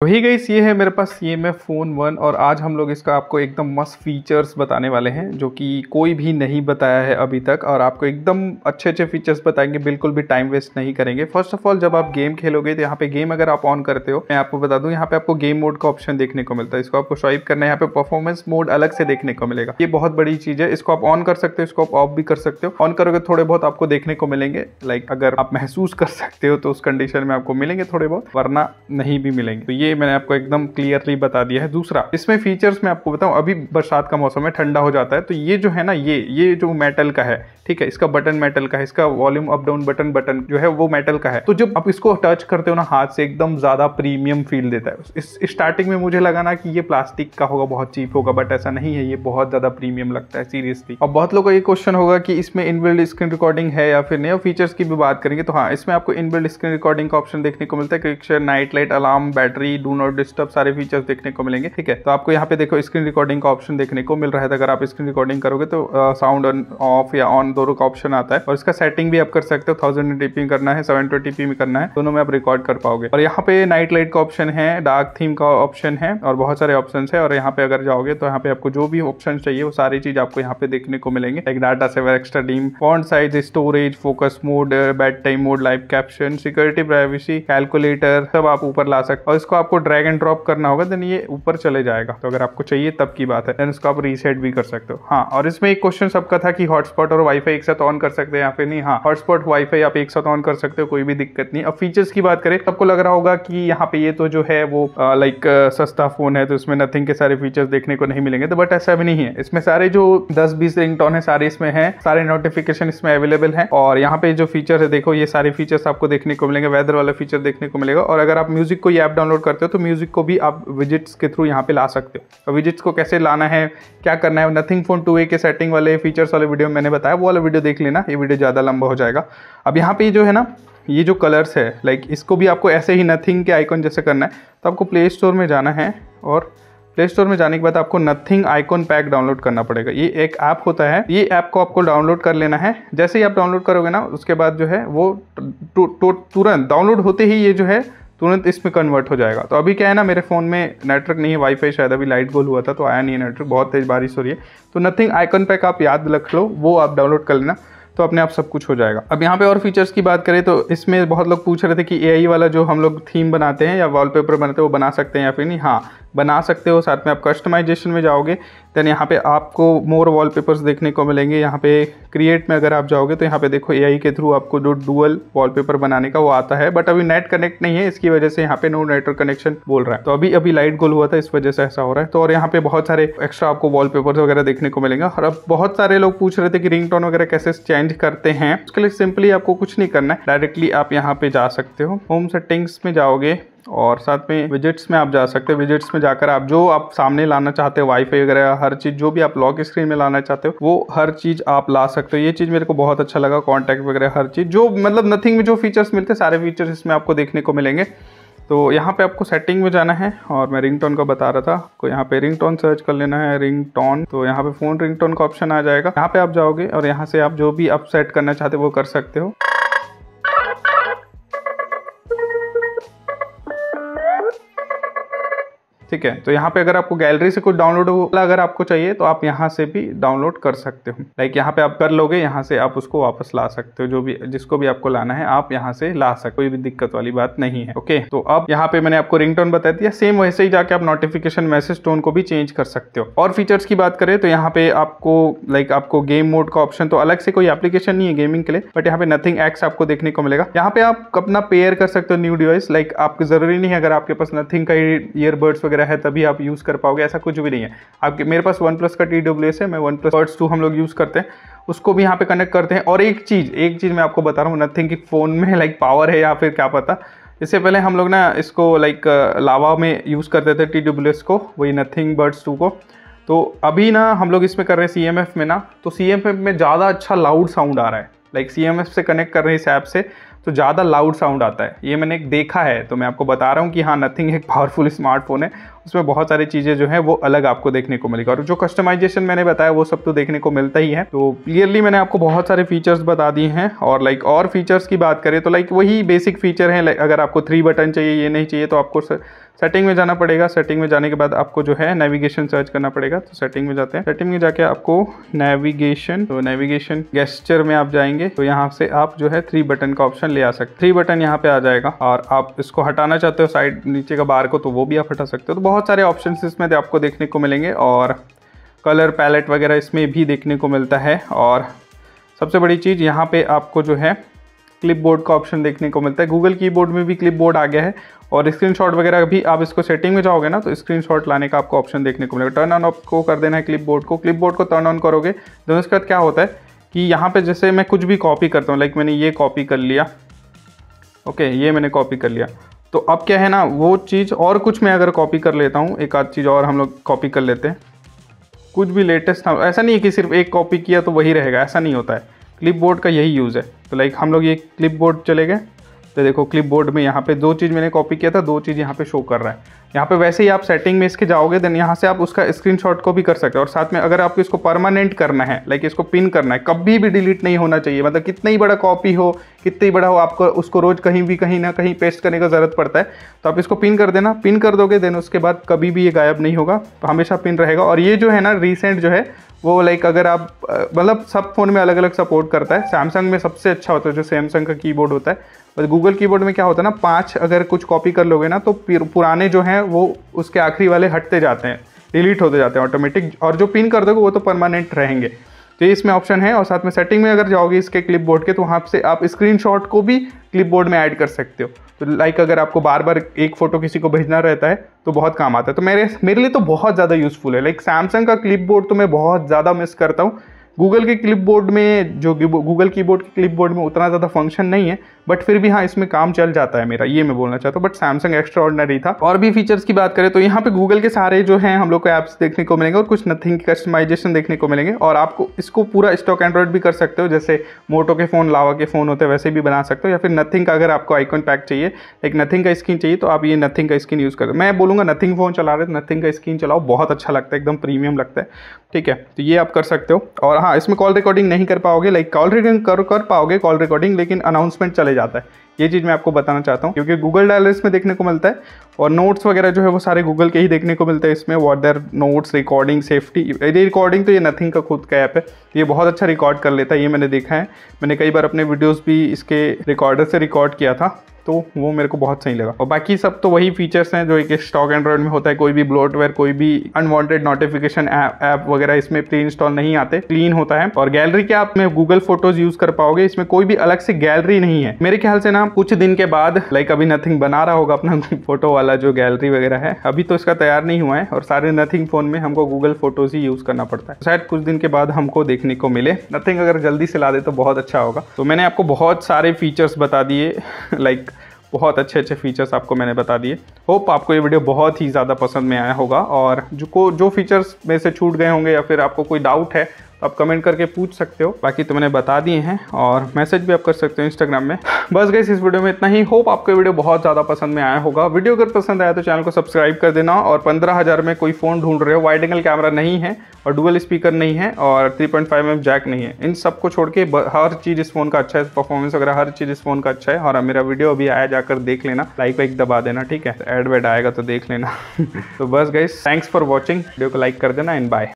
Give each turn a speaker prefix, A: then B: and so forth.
A: तो ही गई ये है मेरे पास सी एम फ़ोन वन और आज हम लोग इसका आपको एकदम मस्त फीचर्स बताने वाले हैं जो कि कोई भी नहीं बताया है अभी तक और आपको एकदम अच्छे अच्छे फीचर्स बताएंगे बिल्कुल भी टाइम वेस्ट नहीं करेंगे फर्स्ट ऑफ ऑल जब आप गेम खेलोगे तो यहाँ पे गेम अगर आप ऑन करते हो मैं आपको बता दूँ यहाँ पे आपको गेम मोड का ऑप्शन देखने को मिलता है इसको आपको स्वाइप करना है यहाँ पे परफॉर्मेंस मोड अलग से देखने को मिलेगा ये बहुत बड़ी चीज़ है इसको आप ऑन कर सकते हो इसको आप ऑफ भी कर सकते हो ऑन करोगे थोड़े बहुत आपको देखने को मिलेंगे लाइक अगर आप महसूस कर सकते हो तो उस कंडीशन में आपको मिलेंगे थोड़े बहुत वरना नहीं भी मिलेंगे तो ये ये मैंने आपको एकदम क्लियरली बता दिया है दूसरा इसमें फीचर्स मैं आपको बताऊँ अभी बरसात का मौसम है ठंडा हो जाता है तो ये जो है ना ये ये जो मेटल का है ठीक है इसका बटन मेटल का है इसका volume up down button button जो है वो मेटल का है तो जब आप इसको टच करते हो ना हाथ से एकदम ज़्यादा प्रीमियम फील देता है इस स्टार्टिंग में मुझे लगा ना कि ये प्लास्टिक का होगा बहुत चीप होगा बट ऐसा नहीं है ये बहुत ज़्यादा प्रीमियम लगता है सीरियसली और बहुत लोगों का ये क्वेश्चन होगा कि इसमें इनबिल्ड स्क्रीन रिकॉर्डिंग है या फिर नहीं और फीचर्स की भी बात करेंगे तो हाँ इसमें आपको इनबिल्ड स्क्रीन रिकॉर्डिंग का ऑप्शन देखने को मिलता है क्रिक्चर night light alarm battery do not disturb सारे फीचर्स देखने को मिलेंगे ठीक है तो आपको यहाँ पे देखो स्क्रीन रिकॉर्डिंग का ऑप्शन देखने को मिल रहा है अगर आप स्क्रीन रिकॉर्डिंग करोगे तो साउंड ऑफ या ऑन दोनों का ऑप्शन आता है और इसका सेटिंग भी आप कर सकते हो थाउजेंड टीपी में करना है सेवन ट्वेंटी में करना है दोनों में आप रिकॉर्ड कर पाओगे और यहाँ पे नाइट लाइट का ऑप्शन है डार्क थीम का ऑप्शन है और बहुत सारे ऑप्शन है और यहाँ पे अगर जाओगे तो यहाँ पे आपको जो भी ऑप्शन चाहिए वो सारी चीज आपको यहाँ पे देखने को मिलेंगे like data saver extra dim font size storage focus mode bedtime mode live caption security privacy calculator सब आप ऊपर ला सकते और इसको आप आपको ड्रैग एंड ड्रॉप करना होगा देन ये ऊपर चले जाएगा तो अगर आपको चाहिए तब की बात है देन इसको आप रीसेट भी कर सकते हो हाँ और इसमें एक क्वेश्चन सबका था कि हॉटस्पॉट और वाईफाई एक साथ ऑन कर सकते हैं या फिर नहीं हाँ हॉटस्पॉट वाईफाई आप एक साथ ऑन कर सकते हो कोई भी दिक्कत नहीं अब फीचर्स की बात करें सबको लग रहा होगा कि यहाँ पे ये तो जो है वो लाइक सस्ता फोन है तो इसमें नथिंग के सारे फीचर्स देखने को नहीं मिलेंगे तो बट ऐसा भी नहीं है इसमें सारे जो दस बीस रिंग है सारे इसमें है सारे नोटिफिकेशन इसमें अवेलेबल है और यहाँ पे जो फीचर है देखो ये सारे फीचर्स आपको देखने को मिलेंगे वेदर वाला फीचर देखने को मिलेगा और अगर आप म्यूजिक को ये ऐप डाउनलोड करते करते हो तो म्यूज़िक को भी आप विजिट्स के थ्रू यहाँ पे ला सकते हो तो विजिट्स को कैसे लाना है क्या करना है नथिंग फोन टू ए के सेटिंग वाले फीचर्स वाले वीडियो मैंने बताया वो वाला वीडियो देख लेना ये वीडियो ज़्यादा लंबा हो जाएगा अब यहाँ पर जो है ना ये जो कलर्स है लाइक इसको भी आपको ऐसे ही नथिंग के आइकॉन जैसे करना है तो आपको प्ले स्टोर में जाना है और प्ले स्टोर में जाने के बाद आपको नथिंग आइकॉन पैक डाउनलोड करना पड़ेगा ये एक ऐप होता है ये ऐप को आपको डाउनलोड कर लेना है जैसे ही आप डाउनलोड करोगे ना उसके बाद जो है वो तुरंत डाउनलोड होते ही ये जो है तुरंत इसमें कन्वर्ट हो जाएगा तो अभी क्या है ना मेरे फ़ोन में नेटवर्क नहीं है वाईफाई शायद अभी लाइट गोल हुआ था तो आया नहीं है नेटवर्क बहुत तेज़ बारिश हो रही है तो नथिंग आइकन पैक आप याद रख लो वो आप डाउनलोड कर लेना तो अपने आप सब कुछ हो जाएगा अब यहाँ पे और फीचर्स की बात करें तो इसमें बहुत लोग पूछ रहे थे कि ए वाला जो हम लोग थीम बनाते हैं या वॉलपेपर बनाते हैं वो बना सकते हैं या फिर नहीं हाँ बना सकते हो साथ में आप कस्टमाइजेशन में जाओगे देन यहाँ पे आपको मोर वॉलपेपर्स देखने को मिलेंगे यहाँ पे क्रिएट में अगर आप जाओगे तो यहाँ पे देखो एआई के थ्रू आपको जो डुअल वॉलपेपर बनाने का वो आता है बट अभी नेट कनेक्ट नहीं है इसकी वजह से यहाँ पे नो नेटवर्क कनेक्शन बोल रहा है तो अभी अभी लाइट गोल हुआ था इस वजह से ऐसा हो रहा है तो और यहाँ पे बहुत सारे एक्स्ट्रा आपको वॉल वगैरह देखने को मिलेंगे और अब बहुत सारे लोग पूछ रहे थे कि रिंग वगैरह कैसे चेंज करते हैं उसके लिए सिंपली आपको कुछ नहीं करना है डायरेक्टली आप यहाँ पे जा सकते हो होम सेटिंग्स में जाओगे और साथ में विजिट्स में आप जा सकते हैं विजिट्स में जाकर आप जो आप सामने लाना चाहते हो वाईफाई वगैरह हर चीज़ जो भी आप लॉक स्क्रीन में लाना चाहते हो वो हर चीज़ आप ला सकते हो ये चीज़ मेरे को बहुत अच्छा लगा कॉन्टैक्ट वगैरह हर चीज़ जो मतलब नथिंग में जो फीचर्स मिलते हैं सारे फीचर्स इसमें आपको देखने को मिलेंगे तो यहाँ पे आपको सेटिंग में जाना है और मैं रिंगटोन का बता रहा था आपको यहाँ पे रिंगटोन सर्च कर लेना है रिंगटोन तो यहाँ पे फ़ोन रिंगटोन का ऑप्शन आ जाएगा यहाँ पे आप जाओगे और यहाँ से आप जो भी आप सेट करना चाहते हो वो कर सकते हो ठीक है तो यहाँ पे अगर आपको गैलरी से कुछ डाउनलोड वाला अगर आपको चाहिए तो आप यहाँ से भी डाउनलोड कर सकते हो लाइक यहाँ पे आप कर लोगे यहाँ से आप उसको वापस ला सकते हो जो भी जिसको भी आपको लाना है आप यहाँ से ला सकते कोई भी दिक्कत वाली बात नहीं है ओके तो अब यहाँ पे मैंने आपको रिंग टोन बता दिया सेम वैसे ही जाके आप नोटिफिकेशन मैसेज टोन को भी चेंज कर सकते हो और फीचर्स की बात करें तो यहाँ पे आपको लाइक आपको गेम मोड का ऑप्शन तो अलग से कोई एप्लीकेशन नहीं है गेमिंग के लिए बट यहाँ पे नथिंग एक्स आपको देखने को मिलेगा यहाँ पे आप अपना पेयर कर सकते हो न्यू डिवाइस लाइक आपको जरूरी नहीं है अगर आपके पास नथिंग का ईयरबड्स वगैरह वगैरह है तभी आप यूज़ कर पाओगे ऐसा कुछ भी नहीं है आपके मेरे पास वन प्लस का टी डब्ल्यू एस है मैं वन प्लस वर्ड्स टू हम लोग यूज़ करते हैं उसको भी यहाँ पे कनेक्ट करते हैं और एक चीज़ एक चीज़ मैं आपको बता रहा हूँ नथिंग कि फ़ोन में लाइक पावर है या फिर क्या पता इससे पहले हम लोग ना इसको लाइक लावा में यूज़ करते थे टी डब्ल्यू एस को वही नथिंग बर्ड्स टू को तो अभी ना हम लोग इसमें कर रहे हैं सी एम एफ में ना तो सी एम एफ में ज़्यादा अच्छा लाउड साउंड आ रहा है लाइक सी एम एफ से कनेक्ट कर रहे हैं इस ऐप से तो ज़्यादा लाउड साउंड आता है ये मैंने देखा है तो मैं आपको बता रहा हूँ कि हाँ नथिंग एक पावरफुल स्मार्टफोन है उसमें बहुत सारी चीज़ें जो हैं वो अलग आपको देखने को मिलेगी और जो कस्टमाइजेशन मैंने बताया वो सब तो देखने को मिलता ही है तो क्लियरली मैंने आपको बहुत सारे फीचर्स बता दिए हैं और लाइक और फीचर्स की बात करें तो लाइक वही बेसिक फीचर हैं अगर आपको थ्री बटन चाहिए ये नहीं चाहिए तो आपको सेटिंग में जाना पड़ेगा सेटिंग में जाने के बाद आपको जो है नेविगेशन सर्च करना पड़ेगा तो सेटिंग में जाते हैं सेटिंग में जाके आपको नेविगेशन तो नेविगेशन गेस्चर में आप जाएंगे तो यहाँ से आप जो है थ्री बटन का ऑप्शन ले आ सकते थ्री बटन यहाँ पे आ जाएगा और आप इसको हटाना चाहते हो साइड नीचे का बार को तो वो भी आप हटा सकते हो तो बहुत सारे ऑप्शन इसमें आपको देखने को मिलेंगे और कलर पैलेट वगैरह इसमें भी देखने को मिलता है और सबसे बड़ी चीज़ यहाँ पे आपको जो है क्लिपबोर्ड का ऑप्शन देखने को मिलता है गूगल कीबोर्ड में भी क्लिपबोर्ड आ गया है और स्क्रीनशॉट वगैरह भी आप इसको सेटिंग में जाओगे ना तो स्क्रीनशॉट लाने का आपको ऑप्शन देखने को मिलेगा टर्न ऑन आपको कर देना है क्लिपबोर्ड को क्लिपबोर्ड को टर्न ऑन करोगे तो उसके बाद क्या होता है कि यहाँ पर जैसे मैं कुछ भी कॉपी करता हूँ लाइक मैंने ये कॉपी कर लिया ओके ये मैंने कॉपी कर लिया तो अब क्या है ना वो चीज़ और कुछ मैं अगर कॉपी कर लेता हूँ एक आध चीज़ और हम लोग कॉपी कर लेते हैं कुछ भी लेटेस्ट ऐसा नहीं है कि सिर्फ एक कॉपी किया तो वही रहेगा ऐसा नहीं होता है क्लिप बोर्ड का यही यूज़ है तो लाइक हम लोग ये क्लिप बोर्ड चले गए तो देखो क्लिप बोर्ड में यहाँ पे दो चीज़ मैंने कॉपी किया था दो चीज़ यहाँ पे शो कर रहा है यहाँ पे वैसे ही आप सेटिंग में इसके जाओगे देन यहाँ से आप उसका स्क्रीनशॉट को भी कर सकते हो और साथ में अगर आपको इसको परमानेंट करना है लाइक इसको पिन करना है कभी भी डिलीट नहीं होना चाहिए मतलब कितना ही बड़ा कॉपी हो कितना ही बड़ा हो आपको उसको रोज़ कहीं भी कहीं ना कहीं पेस्ट करने का ज़रूरत पड़ता है तो आप इसको पिन कर देना पिन कर दोगे देन उसके बाद कभी भी ये गायब नहीं होगा तो हमेशा पिन रहेगा और ये जो है ना रिसेंट जो है वो लाइक अगर आप मतलब सब फ़ोन में अलग अलग सपोर्ट करता है सैमसंग में सबसे अच्छा होता है जो सैमसंग का कीबोर्ड होता है बस गूगल कीबोर्ड में क्या होता है ना पाँच अगर कुछ कॉपी कर लोगे ना तो पुराने जो हैं हैं वो उसके आखिरी वाले हटते जाते हैं डिलीट होते जाते हैं ऑटोमेटिक और जो पिन कर दोगे वो तो परमानेंट रहेंगे तो ये इसमें ऑप्शन है और साथ में सेटिंग में अगर जाओगे इसके क्लिप बोर्ड के तो वहाँ से आप स्क्रीन को भी क्लिप बोर्ड में ऐड कर सकते हो तो लाइक अगर आपको बार बार एक फ़ोटो किसी को भेजना रहता है तो बहुत काम आता है तो मेरे मेरे लिए तो बहुत ज़्यादा यूज़फुल है लाइक सैमसंग का क्लिप बोर्ड तो मैं बहुत ज़्यादा मिस करता हूँ गूगल के क्लिपबोर्ड में जो गूगल कीबोर्ड के क्लिपबोर्ड में उतना ज़्यादा फंक्शन नहीं है बट फिर भी हाँ इसमें काम चल जाता है मेरा ये मैं बोलना चाहता हूँ बट सैमसंग एक्स्ट्रा ऑर्डनरी था और भी फीचर्स की बात करें तो यहाँ पे गूगल के सारे जो हैं हम लोग को ऐप्स देखने को मिलेंगे और कुछ नथिंग कस्टमाइजेशन देखने को मिलेंगे और आपको इसको पूरा स्टॉक एंड्रॉइड भी कर सकते हो जैसे मोटो के फ़ोन लावा के फ़ोन होते हैं वैसे भी बना सकते हो या फिर नथिंग का अगर आपको आईकॉन पैक चाहिए लाइक नथिंग का स्क्रीन चाहिए तो आप ये नथिंग का स्क्रीन यूज़ करें मैं बोलूँगा नथिंग फ़ोन चला रहे तो नथिंग का स्क्रीन चलाओ बहुत अच्छा लगता है एकदम प्रीमियम लगता है ठीक है तो ये आप कर सकते हो और हाँ हाँ इसमें कॉल रिकॉर्डिंग नहीं कर पाओगे लाइक कॉल रिकॉर्डिंग कर कर पाओगे कॉल रिकॉर्डिंग लेकिन अनाउंसमेंट चले जाता है ये चीज़ मैं आपको बताना चाहता हूँ क्योंकि गूगल डायलर्स में देखने को मिलता है और नोट्स वगैरह जो है वो सारे गूगल के ही देखने को मिलता है इसमें वॉट देर नोट्स रिकॉर्डिंग सेफ्टी रिकॉर्डिंग तो ये नथिंग का खुद का ऐप है तो ये बहुत अच्छा रिकॉर्ड कर लेता है ये मैंने देखा है मैंने कई बार अपने वीडियोज़ भी इसके रिकॉर्डर से रिकॉर्ड किया था तो वो मेरे को बहुत सही लगा और बाकी सब तो वही फीचर्स हैं जो एक स्टॉक एंड्रॉइड में होता है कोई भी ब्लोटवेयर कोई भी अनवांटेड नोटिफिकेशन ऐप वगैरह इसमें प्री इंस्टॉल नहीं आते क्लीन होता है और गैलरी के आप में गूगल फोटोज यूज कर पाओगे इसमें कोई भी अलग से गैलरी नहीं है मेरे ख्याल से ना कुछ दिन के बाद लाइक अभी नथिंग बना रहा होगा अपना फोटो वाला जो गैलरी वगैरह है अभी तो इसका तैयार नहीं हुआ है और सारे नथिंग फोन में हमको गूगल फोटोज ही यूज करना पड़ता है शायद कुछ दिन के बाद हमको देखने को मिले नथिंग अगर जल्दी से ला दे तो बहुत अच्छा होगा तो मैंने आपको बहुत सारे फीचर्स बता दिए लाइक बहुत अच्छे अच्छे फीचर्स आपको मैंने बता दिए होप आपको ये वीडियो बहुत ही ज़्यादा पसंद में आया होगा और जो को जो फीचर्स में से छूट गए होंगे या फिर आपको कोई डाउट है आप कमेंट करके पूछ सकते हो बाकी तो मैंने बता दिए हैं और मैसेज भी आप कर सकते हो इंस्टाग्राम में बस गई इस वीडियो में इतना ही होप आपको वीडियो बहुत ज़्यादा पसंद में आया होगा वीडियो अगर पसंद आया तो चैनल को सब्सक्राइब कर देना और पंद्रह हज़ार में कोई फ़ोन ढूंढ रहे हो वाइड एंगल कैमरा नहीं है और डुअल स्पीकर नहीं है और three point five M jack नहीं है इन सबको छोड़ के हर चीज़ इस फ़ोन का अच्छा है परफॉर्मेंस वगैरह हर चीज़ इस फ़ोन का अच्छा है और मेरा वीडियो अभी आया जाकर देख लेना लाइक वाइक दबा देना ठीक है एड वेड आएगा तो देख लेना तो बस गई थैंक्स फॉर वॉचिंग वीडियो को लाइक कर देना एंड बाय